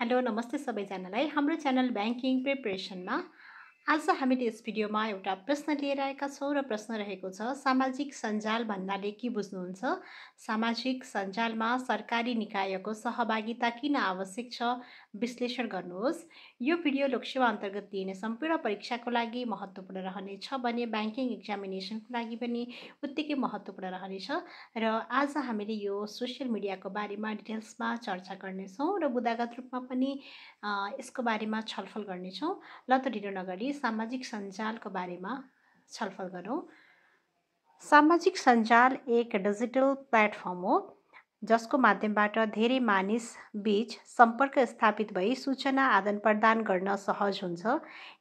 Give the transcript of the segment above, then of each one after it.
hello नमस्ते सबैजनालाई हाम्रो च्यानल ब्याङ्किङ प्रिपरेसनमा आज हामीले यस भिडियोमा एउटा प्रश्न लिएर आएका छौँ र प्रश्न रहेको छ सामाजिक सञ्जाल भन्नाले के बुझ्नुहुन्छ सामाजिक सञ्जालमा सरकारी निकायको सहभागिता किन आवश्यक छ विश्लेषण गर्नुहोस् यो भिडियो लोकसेवा अन्तर्गत दिइने सम्पूर्ण परीक्षाको लागि महत्त्वपूर्ण रहनेछ भने ब्याङ्किङ इक्जामिनेसनको लागि पनि उत्तिकै महत्त्वपूर्ण रहनेछ र आज हामीले यो सोसियल मिडियाको बारेमा डिटेल्समा चर्चा गर्नेछौँ र बुदागत रूपमा पनि यसको बारेमा छलफल गर्नेछौँ ल त ढिलो नगरी सामाजिक सञ्जालको बारेमा छलफल गरौँ सामाजिक सञ्जाल एक डिजिटल प्लेटफर्म हो जसको माध्यमबाट धेरै मानिस बीच सम्पर्क स्थापित भई सूचना आदान प्रदान गर्न सहज हुन्छ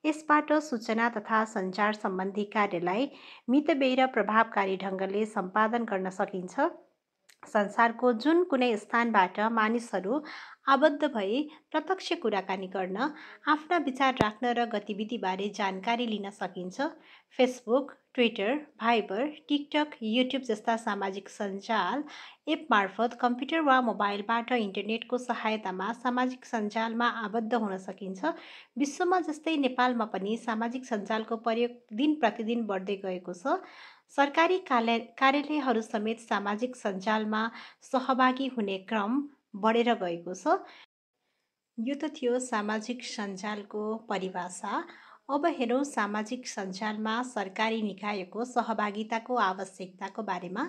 यसबाट सूचना तथा सञ्चार सम्बन्धी कार्यलाई मितव्ययी र प्रभावकारी ढङ्गले सम्पादन गर्न सकिन्छ संसारको जुन कुनै स्थानबाट मानिसहरू आबद्ध भई प्रत्यक्ष कुराकानी गर्न आफ्ना विचार राख्न र गतिविधिबारे जानकारी लिन सकिन्छ Facebook Twitter Viber TikTok YouTube जस्ता सामाजिक सञ्जाल एप मार्फत कम्प्युटर वा मोबाइलबाट इन्टरनेटको सहायतामा सामाजिक सञ्जालमा आबद्ध हुन सकिन्छ विश्वमा जस्तै नेपालमा पनि सामाजिक सञ्जालको प्रयोग दिन प्रतिदिन बढ्दै गएको छ सरकारी कार्य कार्यालयहरू समेत सामाजिक सञ्जालमा सहभागी हुने क्रम बढेर गएको छ यो त थियो सामाजिक सञ्जालको परिभाषा अब हेरौँ सामाजिक सञ्जालमा सरकारी निकायको सहभागिताको आवश्यकताको बारेमा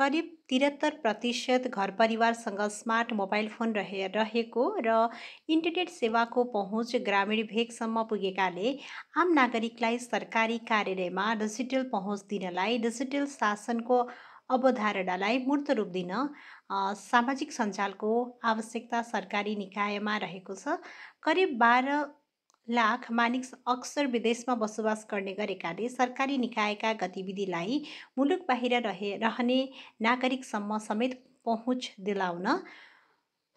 करिब त्रिहत्तर प्रतिशत घर परिवारसँग स्मार्ट मोबाइल फोन रहे रहेको र इन्टरनेट सेवाको पहुँच ग्रामीण भेगसम्म पुगेकाले आम नागरिकलाई सरकारी कार्यालयमा डिजिटल पहुँच दिनलाई डिजिटल शासनको अवधारणालाई मूर्त रूप दिन सामाजिक सञ्जालको आवश्यकता सरकारी निकायमा रहेको छ करिब बाह्र लाख मानिस अक्सर विदेशमा बसोबास गर्ने गरेकाले सरकारी निकायका गतिविधिलाई मुलुक बाहिर रहे रहने नागरिकसम्म समेत पहुँच दिलाउन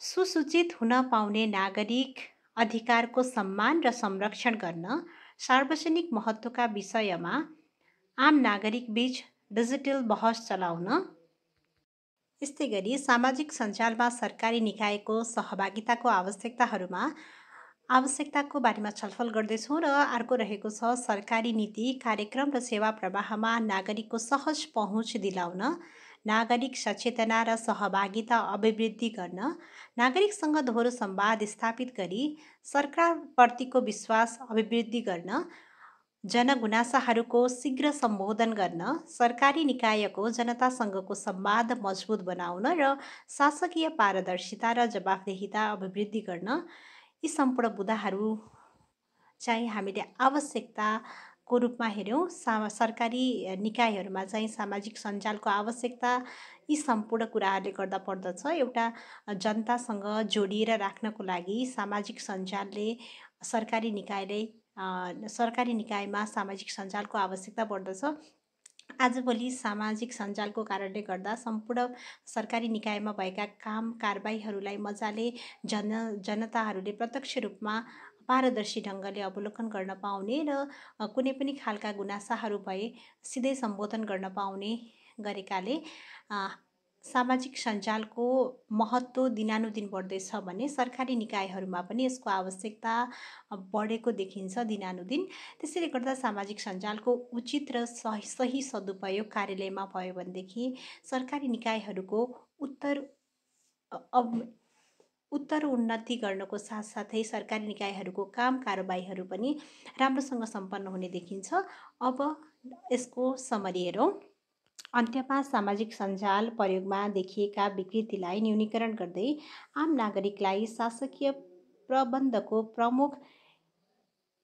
सुसूचित हुन पाउने नागरिक अधिकारको सम्मान र संरक्षण गर्न सार्वजनिक महत्त्वका विषयमा आम नागरिक नागरिकबीच डिजिटल बहस चलाउन यस्तै गरी सामाजिक सञ्जालमा सरकारी निकायको सहभागिताको आवश्यकताहरूमा आवश्यकताको बारेमा छलफल गर्दैछौँ र अर्को रहेको छ सरकारी नीति कार्यक्रम र सेवा प्रवाहमा नागरिकको सहज पहुँच दिलाउन नागरिक सचेतना र सहभागिता अभिवृद्धि गर्न नागरिकसँग दोहोरो सम्वाद स्थापित गरी सरकारप्रतिको विश्वास अभिवृद्धि गर्न जनगुनासाहरूको शीघ्र सम्बोधन गर्न सरकारी निकायको जनतासँगको सम्वाद मजबुत बनाउन र शासकीय पारदर्शिता र जवाफदेहिता अभिवृद्धि गर्न यी सम्पूर्ण बुदाहरू चाहिँ हामीले आवश्यकताको रूपमा हेऱ्यौँ सामा सरकारी निकायहरूमा चाहिँ सामाजिक सञ्जालको आवश्यकता यी सम्पूर्ण कुराहरूले गर्दा पर्दछ एउटा जनतासँग जोडिएर राख्नको लागि सामाजिक सञ्जालले सरकारी निकायले सरकारी निकायमा सामाजिक सञ्जालको आवश्यकता पर्दछ आजभोलि सामाजिक सञ्जालको कारणले गर्दा सम्पूर्ण सरकारी निकायमा भएका काम कारबाहीहरूलाई मजाले जन जनताहरूले प्रत्यक्ष रूपमा पारदर्शी ढङ्गले अवलोकन गर्न पाउने र कुनै पनि खालका गुनासाहरू भए सिधै सम्बोधन गर्न पाउने गरेकाले सामाजिक सञ्जालको महत्त्व दिनानुदिन बढ्दैछ भने सरकारी निकायहरूमा पनि यसको आवश्यकता बढेको देखिन्छ दिनानुदिन त्यसैले गर्दा सामाजिक सञ्जालको उचित र सही सही सदुपयोग कार्यालयमा भयो भनेदेखि सरकारी निकायहरूको उत्तर अब उत्तर उन्नति गर्नको साथसाथै सरकारी निकायहरूको काम कारोबाहीहरू पनि राम्रोसँग सम्पन्न हुने देखिन्छ अब यसको समरी हेरौँ अन्त्यमा सामाजिक सञ्जाल प्रयोगमा देखिएका विकृतिलाई न्यूनीकरण गर्दै आम नागरिकलाई शासकीय प्रबन्धको प्रमुख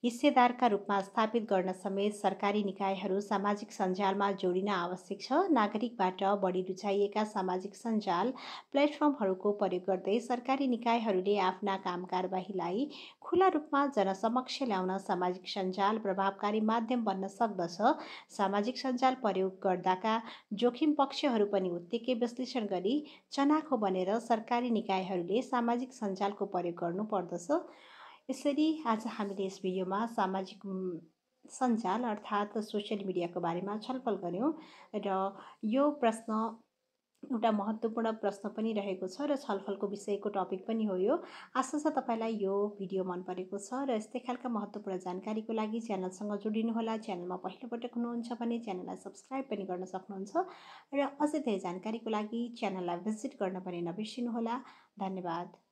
हिस्सेदारका रूपमा स्थापित गर्न समेत सरकारी निकायहरू सामाजिक सञ्जालमा जोडिन आवश्यक छ नागरिकबाट बढी रुचाइएका सामाजिक सञ्जाल प्लेटफर्महरूको प्रयोग गर्दै सरकारी निकायहरूले आफ्ना काम कारवाहीलाई खुला रूपमा जनसमक्ष ल्याउन सामाजिक सञ्जाल प्रभावकारी माध्यम बन्न सक्दछ सामाजिक सञ्जाल प्रयोग गर्दाका जोखिम पक्षहरू पनि उत्तिकै विश्लेषण गरी चनाखो बनेर सरकारी निकायहरूले सामाजिक सञ्जालको प्रयोग गर्नुपर्दछ यसरी आज हामीले यस भिडियोमा सामाजिक सञ्जाल अर्थात् सोसियल मिडियाको बारेमा छलफल गऱ्यौँ र यो प्रश्न एउटा महत्त्वपूर्ण प्रश्न पनि रहेको छ र छलफलको विषयको टपिक पनि हो यो आशा छ तपाईँलाई यो भिडियो मन परेको छ र यस्तै खालका महत्त्वपूर्ण जानकारीको लागि च्यानलसँग जोडिनुहोला च्यानलमा पहिलोपटक हुनुहुन्छ भने च्यानललाई सब्सक्राइब पनि गर्न सक्नुहुन्छ र अझै धेरै जानकारीको लागि च्यानललाई भिजिट गर्न पनि नबिर्सिनुहोला धन्यवाद